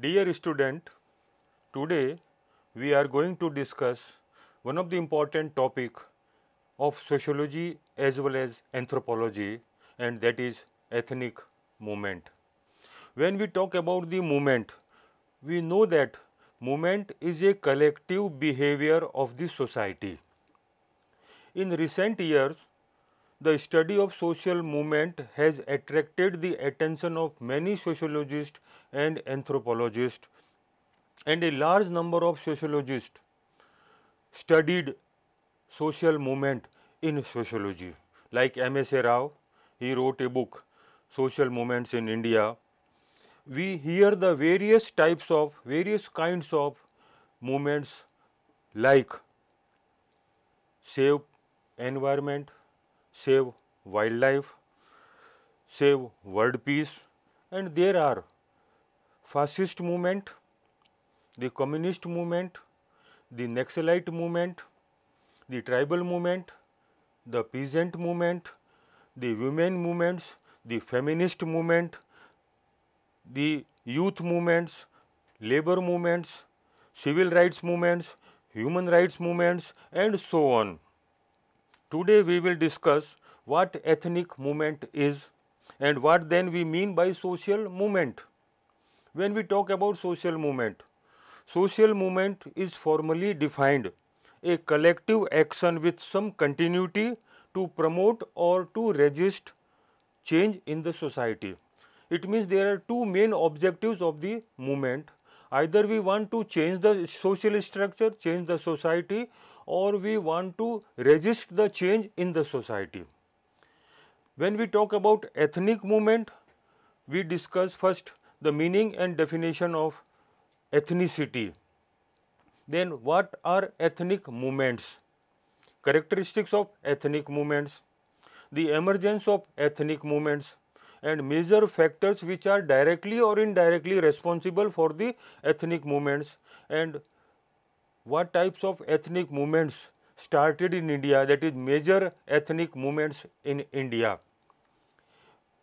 Dear student, today we are going to discuss one of the important topic of sociology as well as anthropology and that is ethnic movement. When we talk about the movement, we know that movement is a collective behavior of the society. In recent years, the study of social movement has attracted the attention of many sociologists and anthropologists and a large number of sociologists studied social movement in sociology like M.S.A. Rao, he wrote a book social movements in India. We hear the various types of various kinds of movements like save environment, save wildlife, save world peace and there are fascist movement, the communist movement, the Naxalite movement, the tribal movement, the peasant movement, the women movements, the feminist movement, the youth movements, labor movements, civil rights movements, human rights movements and so on. Today we will discuss what ethnic movement is and what then we mean by social movement. When we talk about social movement, social movement is formally defined a collective action with some continuity to promote or to resist change in the society. It means there are two main objectives of the movement. Either we want to change the social structure, change the society or we want to resist the change in the society. When we talk about ethnic movement, we discuss first the meaning and definition of ethnicity. Then what are ethnic movements? Characteristics of ethnic movements, the emergence of ethnic movements and major factors which are directly or indirectly responsible for the ethnic movements and what types of ethnic movements started in India that is major ethnic movements in India.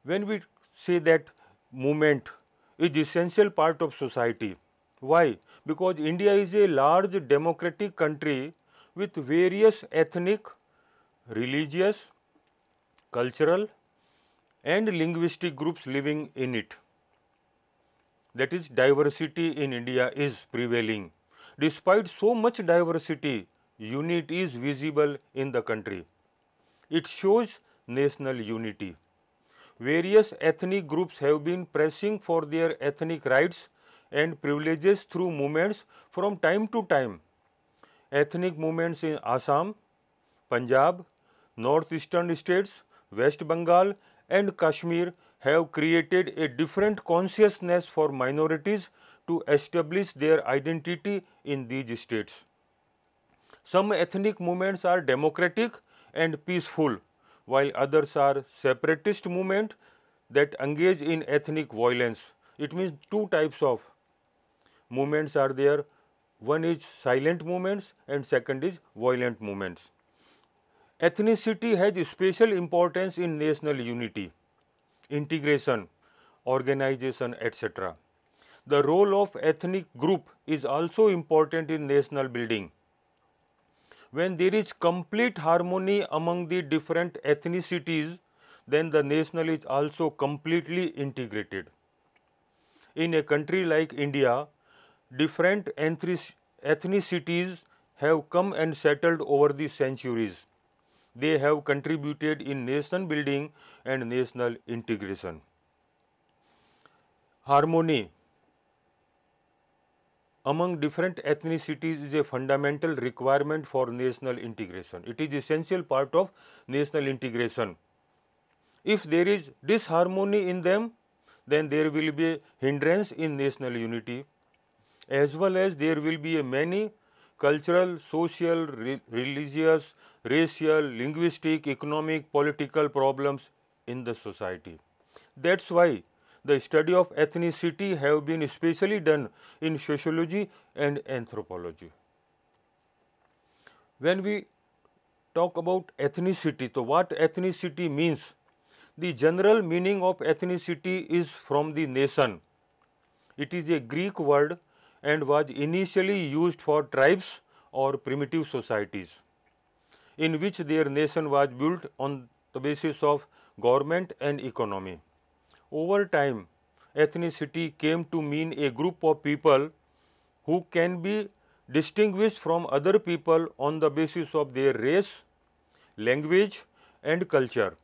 When we say that movement is essential part of society. Why? Because India is a large democratic country with various ethnic, religious, cultural and linguistic groups living in it. That is diversity in India is prevailing. Despite so much diversity, unit is visible in the country. It shows national unity. Various ethnic groups have been pressing for their ethnic rights and privileges through movements from time to time. Ethnic movements in Assam, Punjab, northeastern states, West Bengal and Kashmir have created a different consciousness for minorities to establish their identity in these states. Some ethnic movements are democratic and peaceful, while others are separatist movements that engage in ethnic violence. It means two types of movements are there. One is silent movements and second is violent movements. Ethnicity has special importance in national unity, integration, organization, etc the role of ethnic group is also important in national building. When there is complete harmony among the different ethnicities, then the national is also completely integrated. In a country like India, different ethnicities have come and settled over the centuries. They have contributed in nation building and national integration. Harmony among different ethnicities is a fundamental requirement for national integration. It is essential part of national integration. If there is disharmony in them, then there will be a hindrance in national unity, as well as there will be a many cultural, social, re religious, racial, linguistic, economic, political problems in the society. That's why the study of ethnicity have been especially done in sociology and anthropology. When we talk about ethnicity, so what ethnicity means? The general meaning of ethnicity is from the nation. It is a Greek word and was initially used for tribes or primitive societies in which their nation was built on the basis of government and economy over time ethnicity came to mean a group of people who can be distinguished from other people on the basis of their race, language and culture.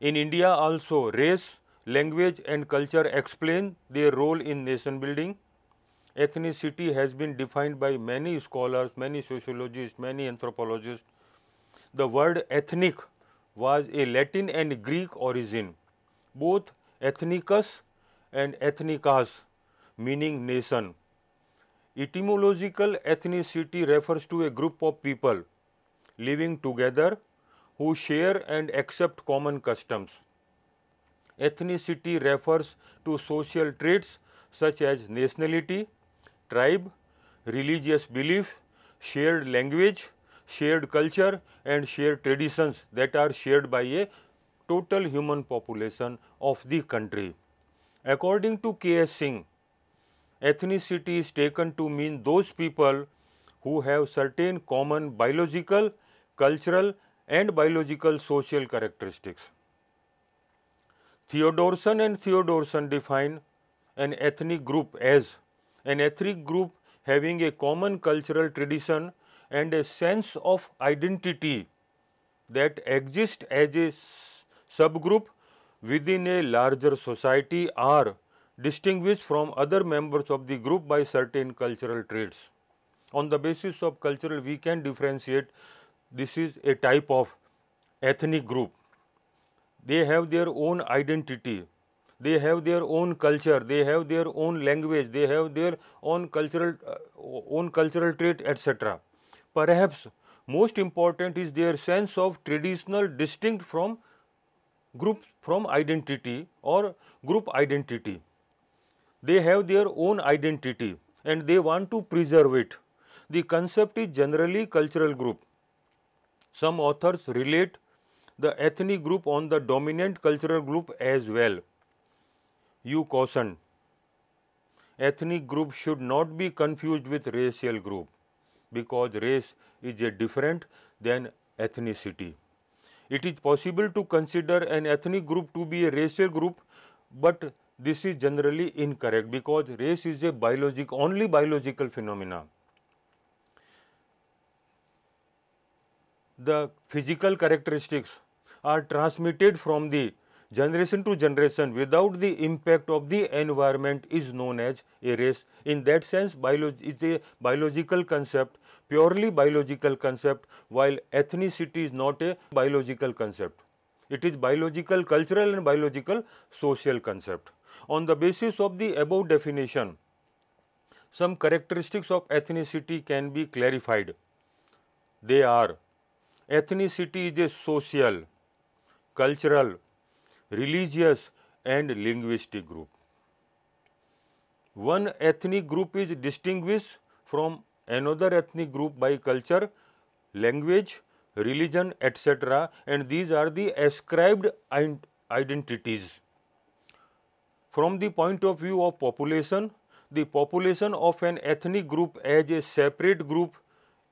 In India also race, language and culture explain their role in nation building. Ethnicity has been defined by many scholars, many sociologists, many anthropologists. The word ethnic was a Latin and Greek origin both ethnicus and ethnicas meaning nation. Etymological ethnicity refers to a group of people living together who share and accept common customs. Ethnicity refers to social traits such as nationality, tribe, religious belief, shared language, shared culture and shared traditions that are shared by a total human population of the country. According to K.S. Singh, ethnicity is taken to mean those people who have certain common biological, cultural and biological social characteristics. Theodorson and Theodorson define an ethnic group as an ethnic group having a common cultural tradition and a sense of identity that exists as a subgroup within a larger society are distinguished from other members of the group by certain cultural traits. On the basis of cultural, we can differentiate this is a type of ethnic group. They have their own identity, they have their own culture, they have their own language, they have their own cultural, uh, own cultural trait, etc. Perhaps most important is their sense of traditional distinct from group from identity or group identity. They have their own identity and they want to preserve it. The concept is generally cultural group. Some authors relate the ethnic group on the dominant cultural group as well. You caution, ethnic group should not be confused with racial group because race is a different than ethnicity. It is possible to consider an ethnic group to be a racial group, but this is generally incorrect because race is a biologic, only biological phenomena. The physical characteristics are transmitted from the generation to generation without the impact of the environment is known as a race. In that sense, biology it is a biological concept purely biological concept while ethnicity is not a biological concept. It is biological cultural and biological social concept. On the basis of the above definition, some characteristics of ethnicity can be clarified. They are ethnicity is a social, cultural, religious and linguistic group. One ethnic group is distinguished from another ethnic group by culture, language, religion, etc. and these are the ascribed identities. From the point of view of population, the population of an ethnic group as a separate group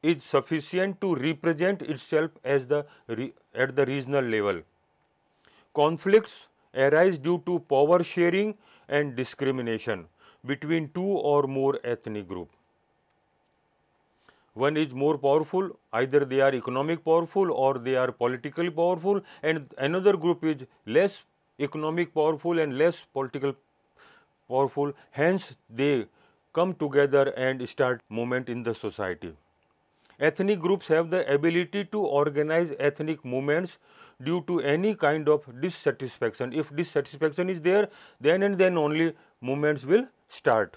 is sufficient to represent itself as the at the regional level. Conflicts arise due to power sharing and discrimination between two or more ethnic groups one is more powerful either they are economic powerful or they are politically powerful and another group is less economic powerful and less political powerful hence they come together and start movement in the society ethnic groups have the ability to organize ethnic movements due to any kind of dissatisfaction if dissatisfaction is there then and then only movements will start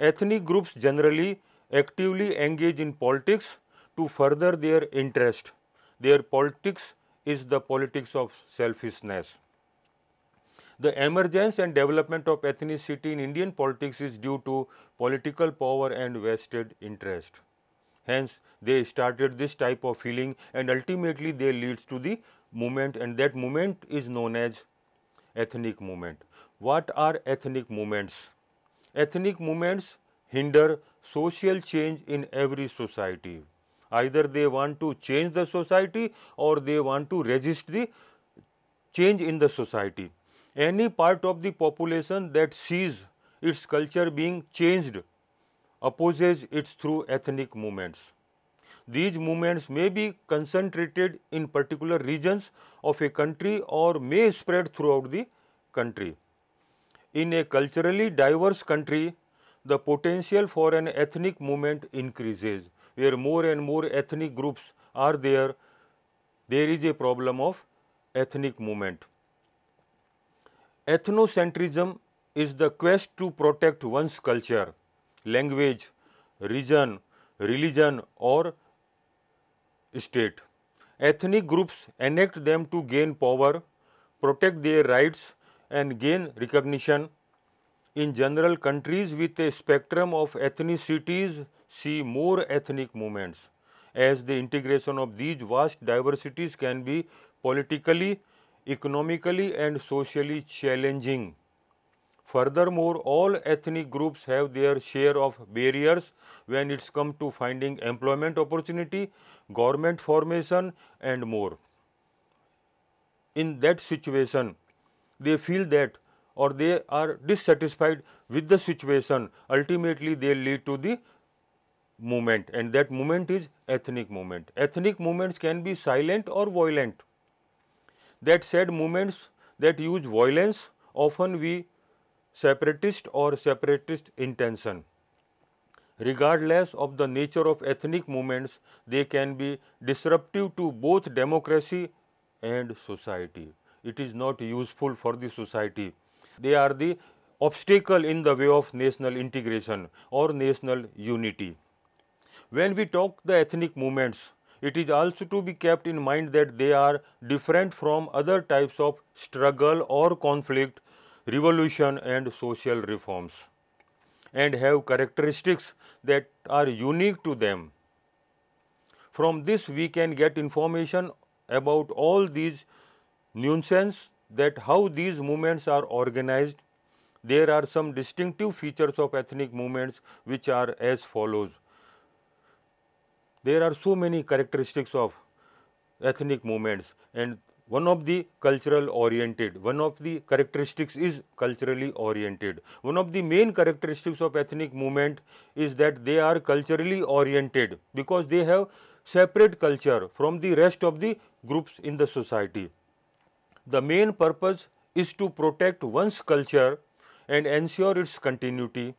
ethnic groups generally actively engage in politics to further their interest. Their politics is the politics of selfishness. The emergence and development of ethnicity in Indian politics is due to political power and vested interest. Hence, they started this type of feeling and ultimately they leads to the movement and that movement is known as ethnic movement. What are ethnic movements? Ethnic movements hinder social change in every society. Either they want to change the society or they want to resist the change in the society. Any part of the population that sees its culture being changed opposes it through ethnic movements. These movements may be concentrated in particular regions of a country or may spread throughout the country. In a culturally diverse country, the potential for an ethnic movement increases. Where more and more ethnic groups are there, there is a problem of ethnic movement. Ethnocentrism is the quest to protect one's culture, language, region, religion or state. Ethnic groups enact them to gain power, protect their rights and gain recognition in general, countries with a spectrum of ethnicities see more ethnic movements, as the integration of these vast diversities can be politically, economically and socially challenging. Furthermore, all ethnic groups have their share of barriers when it's come to finding employment opportunity, government formation and more. In that situation, they feel that or they are dissatisfied with the situation ultimately they lead to the movement and that movement is ethnic movement. Ethnic movements can be silent or violent. That said movements that use violence often we separatist or separatist intention. Regardless of the nature of ethnic movements, they can be disruptive to both democracy and society. It is not useful for the society they are the obstacle in the way of national integration or national unity. When we talk the ethnic movements, it is also to be kept in mind that they are different from other types of struggle or conflict, revolution and social reforms and have characteristics that are unique to them. From this we can get information about all these nuances that how these movements are organized. There are some distinctive features of ethnic movements which are as follows. There are so many characteristics of ethnic movements and one of the cultural oriented, one of the characteristics is culturally oriented. One of the main characteristics of ethnic movement is that they are culturally oriented because they have separate culture from the rest of the groups in the society. The main purpose is to protect one's culture and ensure its continuity.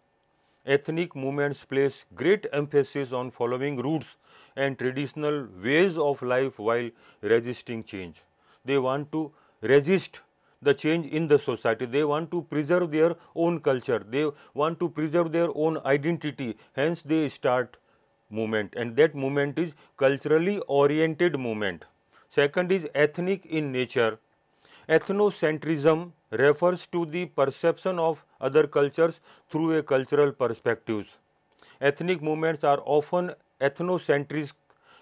Ethnic movements place great emphasis on following roots and traditional ways of life while resisting change. They want to resist the change in the society. They want to preserve their own culture. They want to preserve their own identity. Hence, they start movement and that movement is culturally oriented movement. Second is ethnic in nature. Ethnocentrism refers to the perception of other cultures through a cultural perspective. Ethnic movements are often ethnocentric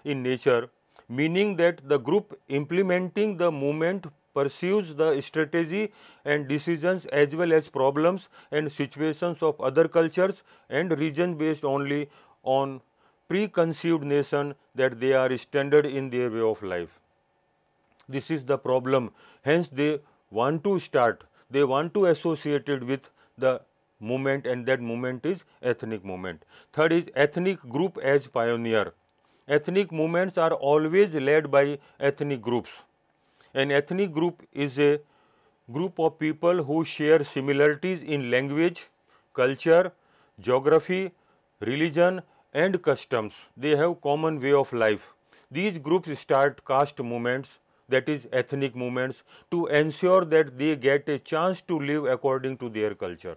in nature, meaning that the group implementing the movement pursues the strategy and decisions as well as problems and situations of other cultures and regions based only on preconceived notion that they are standard in their way of life this is the problem. Hence, they want to start, they want to associated with the movement and that movement is ethnic movement. Third is ethnic group as pioneer. Ethnic movements are always led by ethnic groups. An ethnic group is a group of people who share similarities in language, culture, geography, religion and customs. They have common way of life. These groups start caste movements, that is ethnic movements to ensure that they get a chance to live according to their culture.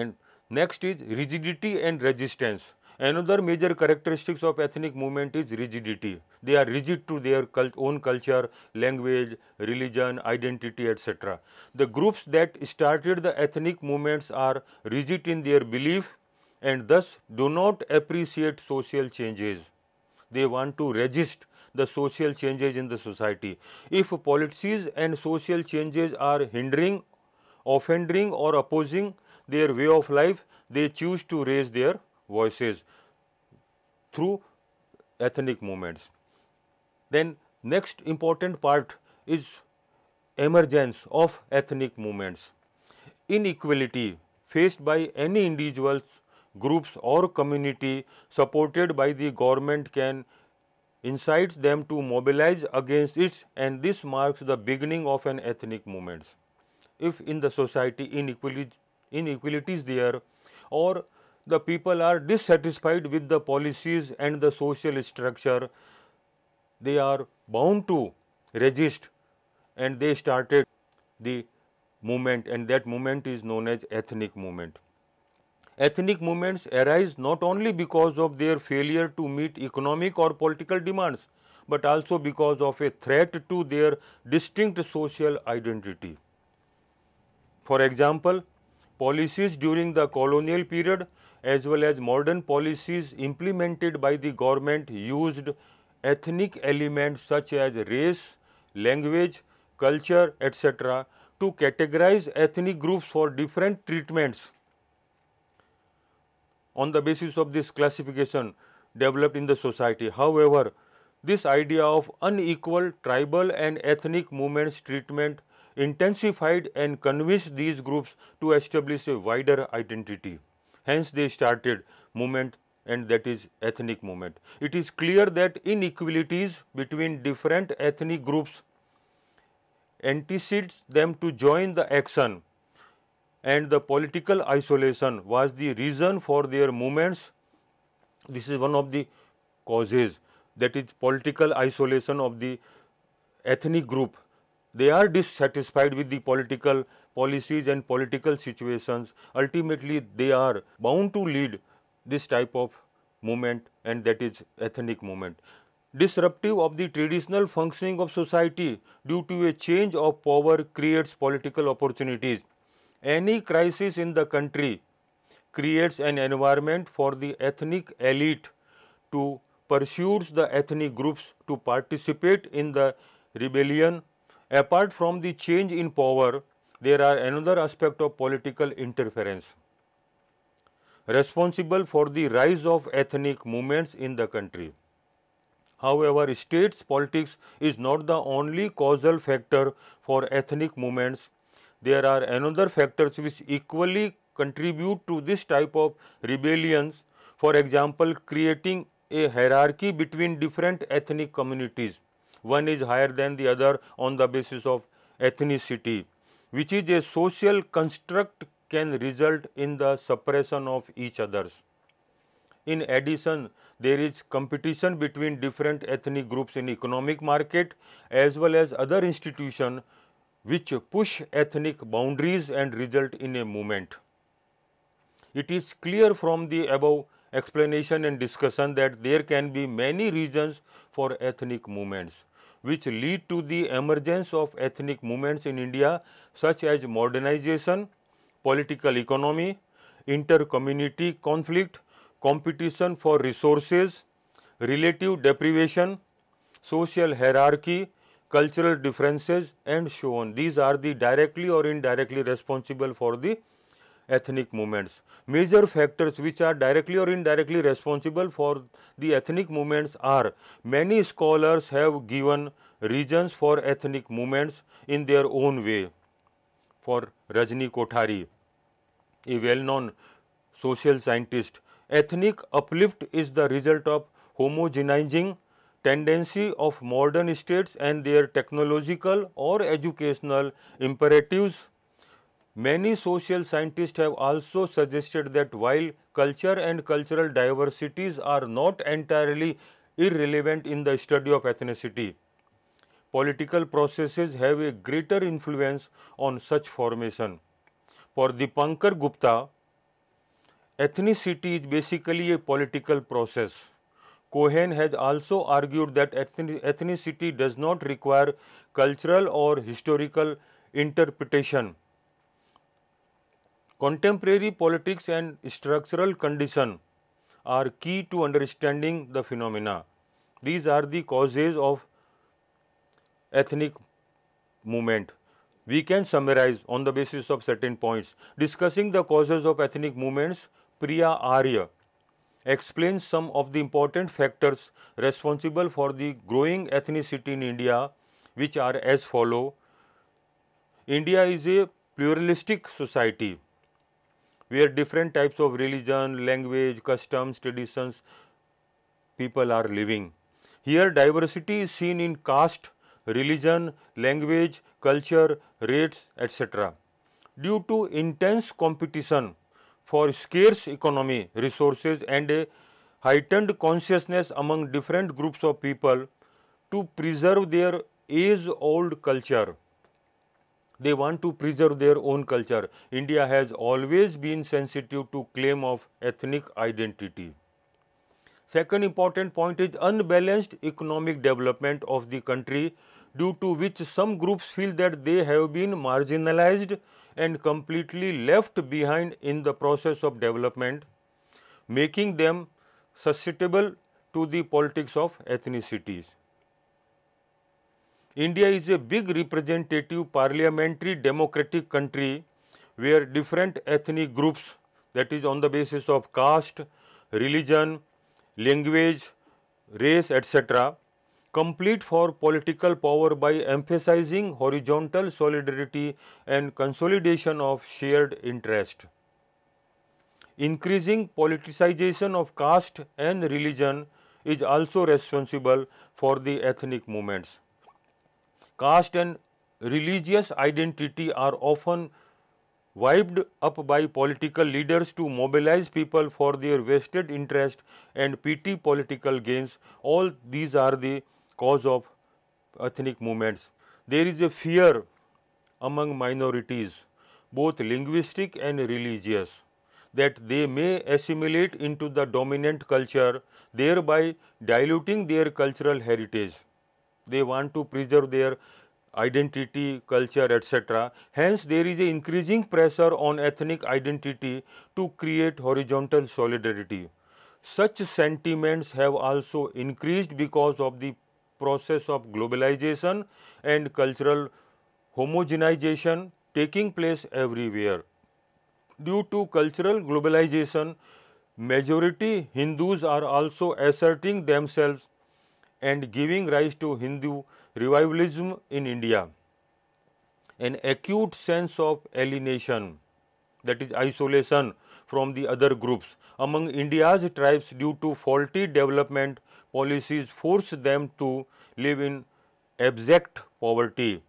And next is rigidity and resistance. Another major characteristics of ethnic movement is rigidity. They are rigid to their cult own culture, language, religion, identity, etc. The groups that started the ethnic movements are rigid in their belief and thus do not appreciate social changes. They want to resist the social changes in the society. If policies and social changes are hindering, offending or opposing their way of life, they choose to raise their voices through ethnic movements. Then next important part is emergence of ethnic movements. Inequality faced by any individuals, groups or community supported by the government can incites them to mobilize against it and this marks the beginning of an ethnic movement. If in the society inequality, inequalities there or the people are dissatisfied with the policies and the social structure, they are bound to resist and they started the movement and that movement is known as ethnic movement ethnic movements arise not only because of their failure to meet economic or political demands, but also because of a threat to their distinct social identity. For example, policies during the colonial period as well as modern policies implemented by the government used ethnic elements such as race, language, culture, etc. to categorize ethnic groups for different treatments on the basis of this classification developed in the society. However, this idea of unequal tribal and ethnic movements treatment intensified and convinced these groups to establish a wider identity. Hence, they started movement and that is ethnic movement. It is clear that inequalities between different ethnic groups antecedes them to join the action and the political isolation was the reason for their movements. This is one of the causes that is political isolation of the ethnic group. They are dissatisfied with the political policies and political situations. Ultimately, they are bound to lead this type of movement and that is ethnic movement. Disruptive of the traditional functioning of society due to a change of power creates political opportunities any crisis in the country creates an environment for the ethnic elite to pursue the ethnic groups to participate in the rebellion. Apart from the change in power, there are another aspect of political interference responsible for the rise of ethnic movements in the country. However, states politics is not the only causal factor for ethnic movements there are another factors which equally contribute to this type of rebellions. For example, creating a hierarchy between different ethnic communities. One is higher than the other on the basis of ethnicity, which is a social construct can result in the suppression of each other's. In addition, there is competition between different ethnic groups in economic market as well as other institutions which push ethnic boundaries and result in a movement. It is clear from the above explanation and discussion that there can be many reasons for ethnic movements which lead to the emergence of ethnic movements in India such as modernization, political economy, inter-community conflict, competition for resources, relative deprivation, social hierarchy, cultural differences and so on. These are the directly or indirectly responsible for the ethnic movements. Major factors which are directly or indirectly responsible for the ethnic movements are many scholars have given reasons for ethnic movements in their own way. For Rajni Kothari, a well-known social scientist, ethnic uplift is the result of homogenizing tendency of modern states and their technological or educational imperatives. Many social scientists have also suggested that while culture and cultural diversities are not entirely irrelevant in the study of ethnicity, political processes have a greater influence on such formation. For Dipankar Gupta, ethnicity is basically a political process. Cohen has also argued that ethnicity does not require cultural or historical interpretation. Contemporary politics and structural condition are key to understanding the phenomena. These are the causes of ethnic movement. We can summarize on the basis of certain points. Discussing the causes of ethnic movements, Priya Arya explains some of the important factors responsible for the growing ethnicity in India which are as follow. India is a pluralistic society where different types of religion, language, customs, traditions, people are living. Here diversity is seen in caste, religion, language, culture, rates, etc. Due to intense competition for scarce economy, resources and a heightened consciousness among different groups of people to preserve their age-old culture. They want to preserve their own culture. India has always been sensitive to claim of ethnic identity. Second important point is unbalanced economic development of the country due to which some groups feel that they have been marginalized and completely left behind in the process of development, making them susceptible to the politics of ethnicities. India is a big representative parliamentary democratic country where different ethnic groups that is on the basis of caste, religion, language, race etc complete for political power by emphasizing horizontal solidarity and consolidation of shared interest. Increasing politicization of caste and religion is also responsible for the ethnic movements. Caste and religious identity are often wiped up by political leaders to mobilize people for their vested interest and petty political gains. All these are the cause of ethnic movements. There is a fear among minorities, both linguistic and religious, that they may assimilate into the dominant culture, thereby diluting their cultural heritage. They want to preserve their identity, culture, etc. Hence, there is an increasing pressure on ethnic identity to create horizontal solidarity. Such sentiments have also increased because of the process of globalization and cultural homogenization taking place everywhere. Due to cultural globalization, majority Hindus are also asserting themselves and giving rise to Hindu revivalism in India. An acute sense of alienation that is isolation from the other groups among India's tribes due to faulty development policies force them to live in abject poverty,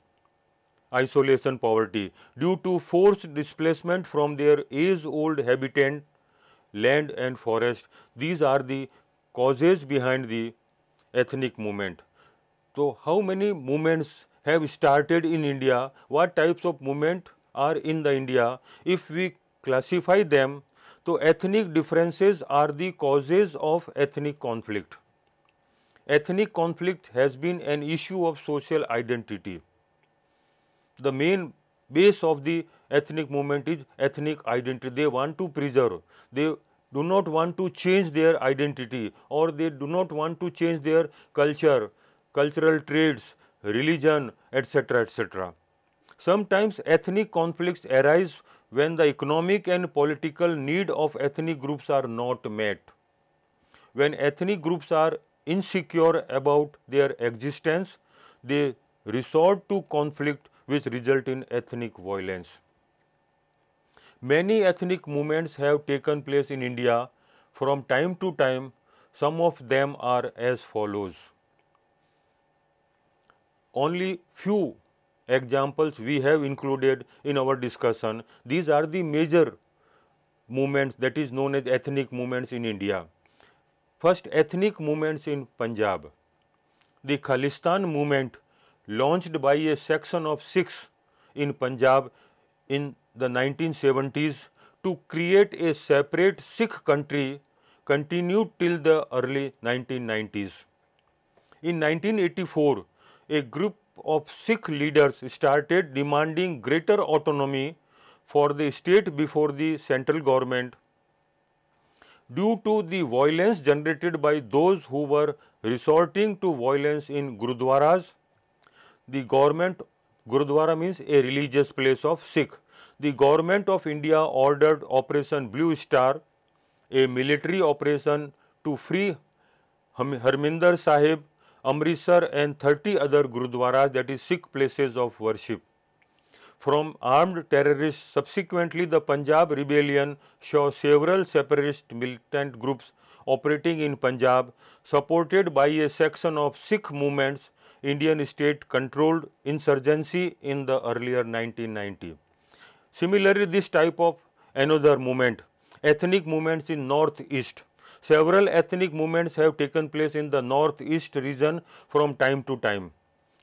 isolation poverty due to forced displacement from their age old habitat, land and forest. These are the causes behind the ethnic movement. So, how many movements have started in India? What types of movement are in the India? If we classify them, so ethnic differences are the causes of ethnic conflict ethnic conflict has been an issue of social identity. The main base of the ethnic movement is ethnic identity. They want to preserve. They do not want to change their identity or they do not want to change their culture, cultural traits, religion, etc., etc. Sometimes ethnic conflicts arise when the economic and political need of ethnic groups are not met. When ethnic groups are insecure about their existence, they resort to conflict which result in ethnic violence. Many ethnic movements have taken place in India from time to time, some of them are as follows. Only few examples we have included in our discussion. These are the major movements that is known as ethnic movements in India. First ethnic movements in Punjab. The Khalistan movement launched by a section of 6 in Punjab in the 1970s to create a separate Sikh country continued till the early 1990s. In 1984, a group of Sikh leaders started demanding greater autonomy for the state before the central government due to the violence generated by those who were resorting to violence in Gurudwaras. The government, Gurudwara means a religious place of Sikh. The government of India ordered Operation Blue Star, a military operation to free Harminder Sahib, Amritsar and 30 other Gurudwaras that is Sikh places of worship from armed terrorists. Subsequently, the Punjab rebellion saw several separatist militant groups operating in Punjab, supported by a section of Sikh movements, Indian state controlled insurgency in the earlier 1990. Similarly, this type of another movement, ethnic movements in northeast. Several ethnic movements have taken place in the northeast region from time to time.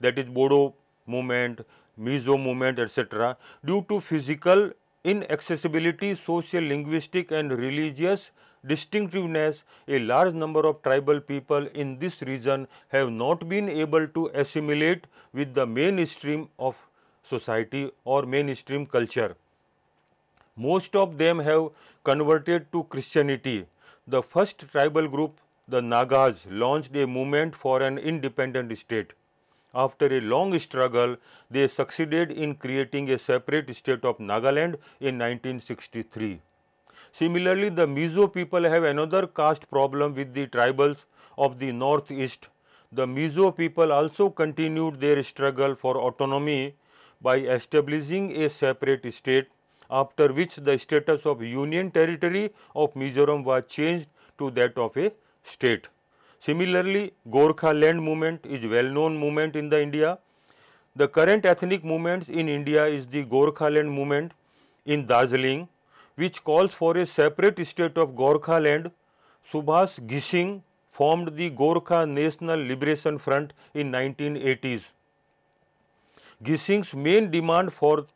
That is Bodo movement, meso movement etc. due to physical inaccessibility, social, linguistic and religious distinctiveness, a large number of tribal people in this region have not been able to assimilate with the mainstream of society or mainstream culture. Most of them have converted to Christianity. The first tribal group, the Nagas, launched a movement for an independent state. After a long struggle, they succeeded in creating a separate state of Nagaland in 1963. Similarly, the Mizo people have another caste problem with the tribals of the northeast. The Mizo people also continued their struggle for autonomy by establishing a separate state, after which the status of union territory of Mizoram was changed to that of a state. Similarly, Gorkha land movement is well known movement in the India. The current ethnic movements in India is the Gorkha land movement in Darjeeling, which calls for a separate state of Gorkha land. Subhas Gising formed the Gorkha National Liberation Front in 1980s. Gising's main demand for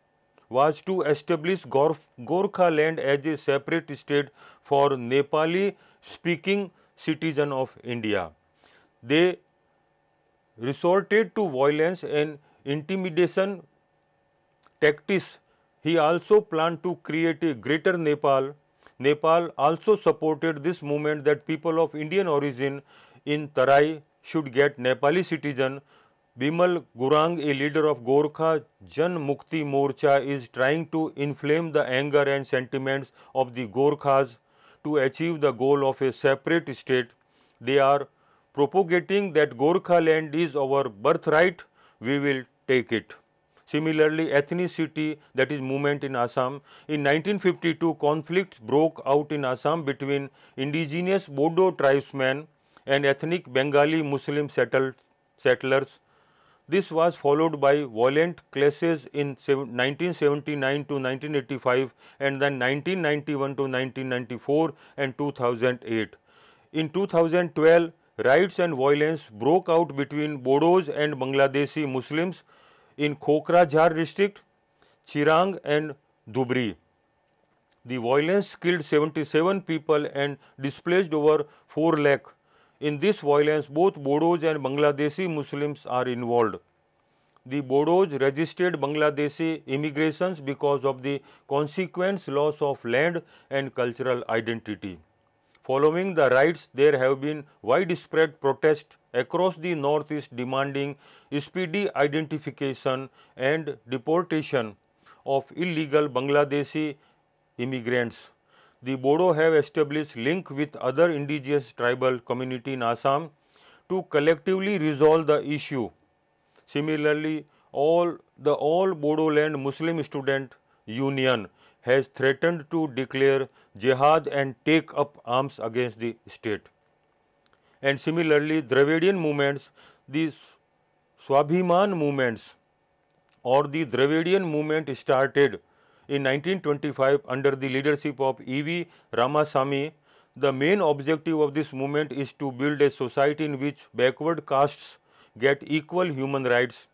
was to establish Gorkha land as a separate state for Nepali speaking citizen of India. They resorted to violence and intimidation tactics. He also planned to create a greater Nepal. Nepal also supported this movement that people of Indian origin in Tarai should get Nepali citizen. Bimal Gurang, a leader of Gorkha Jan Mukti Morcha, is trying to inflame the anger and sentiments of the Gorkhas to achieve the goal of a separate state. They are propagating that Gorkha land is our birthright, we will take it. Similarly, ethnicity that is movement in Assam. In 1952, conflicts broke out in Assam between indigenous Bodo tribesmen and ethnic Bengali Muslim settled, settlers This was followed by violent clashes in 1979 to 1985 and then 1991 to 1994 and 2008. In 2012, riots and violence broke out between Bodos and Bangladeshi Muslims in Khokrajhar district, Chirang and Dubri. The violence killed 77 people and displaced over 4 lakh In this violence, both Bodos and Bangladeshi Muslims are involved. The Bodos resisted Bangladeshi immigrations because of the consequent loss of land and cultural identity. Following the riots, there have been widespread protests across the northeast demanding speedy identification and deportation of illegal Bangladeshi immigrants the Bodo have established link with other indigenous tribal community in Assam to collectively resolve the issue. Similarly, all the all Land Muslim Student Union has threatened to declare jihad and take up arms against the state. And similarly, Dravidian movements, these Swabhiman movements or the Dravidian movement started in 1925 under the leadership of E.V. Ramasamy. The main objective of this movement is to build a society in which backward castes get equal human rights.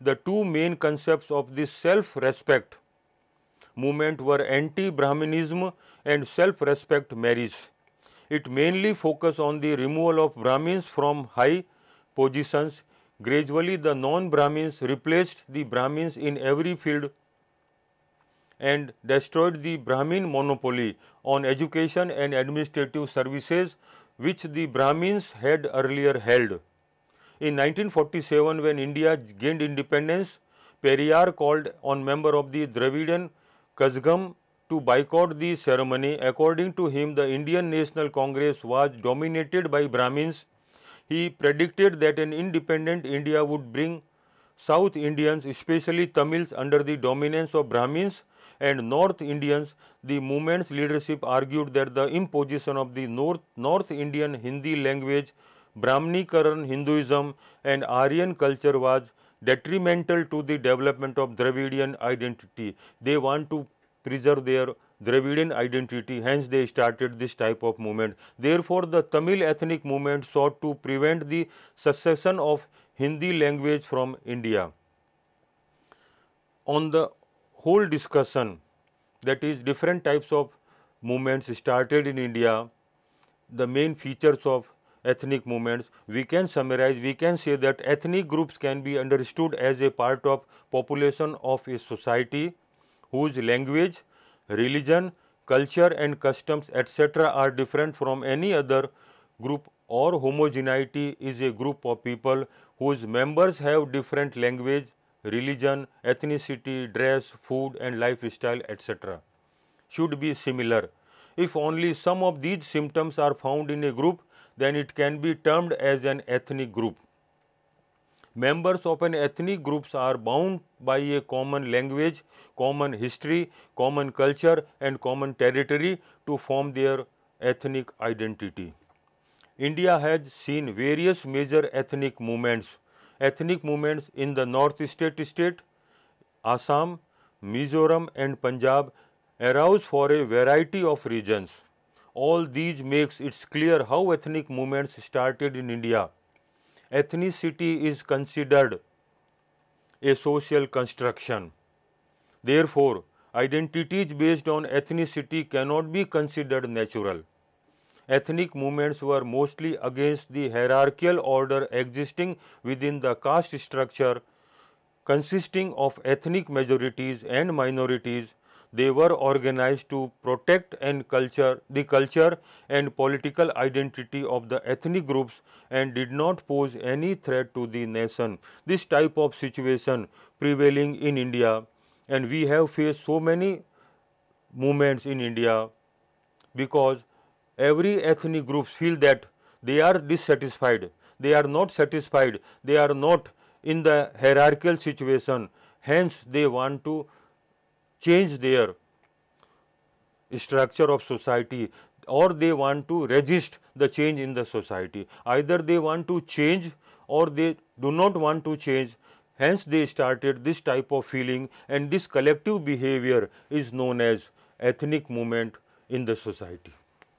The two main concepts of this self-respect movement were anti-Brahminism and self-respect marriage. It mainly focused on the removal of Brahmins from high positions. Gradually, the non-Brahmins replaced the Brahmins in every field and destroyed the Brahmin monopoly on education and administrative services which the Brahmins had earlier held. In 1947, when India gained independence, Periyar called on member of the Dravidian Kazgam to boycott the ceremony. According to him, the Indian National Congress was dominated by Brahmins. He predicted that an independent India would bring South Indians, especially Tamils, under the dominance of Brahmins and North Indians, the movement's leadership argued that the imposition of the North, North Indian Hindi language, Karan Hinduism and Aryan culture was detrimental to the development of Dravidian identity. They want to preserve their Dravidian identity, hence they started this type of movement. Therefore, the Tamil ethnic movement sought to prevent the secession of Hindi language from India. On the whole discussion that is different types of movements started in India, the main features of ethnic movements, we can summarize, we can say that ethnic groups can be understood as a part of population of a society whose language, religion, culture and customs etc. are different from any other group or homogeneity is a group of people whose members have different language, religion, ethnicity, dress, food and lifestyle etc. should be similar. If only some of these symptoms are found in a group, then it can be termed as an ethnic group. Members of an ethnic groups are bound by a common language, common history, common culture and common territory to form their ethnic identity. India has seen various major ethnic movements ethnic movements in the northeastern state, Assam, Mizoram and Punjab arouse for a variety of regions. All these makes it clear how ethnic movements started in India. Ethnicity is considered a social construction. Therefore, identities based on ethnicity cannot be considered natural ethnic movements were mostly against the hierarchical order existing within the caste structure consisting of ethnic majorities and minorities. They were organized to protect and culture the culture and political identity of the ethnic groups and did not pose any threat to the nation. This type of situation prevailing in India and we have faced so many movements in India because every ethnic group feel that they are dissatisfied, they are not satisfied, they are not in the hierarchical situation, hence they want to change their structure of society or they want to resist the change in the society. Either they want to change or they do not want to change. Hence, they started this type of feeling and this collective behavior is known as ethnic movement in the society.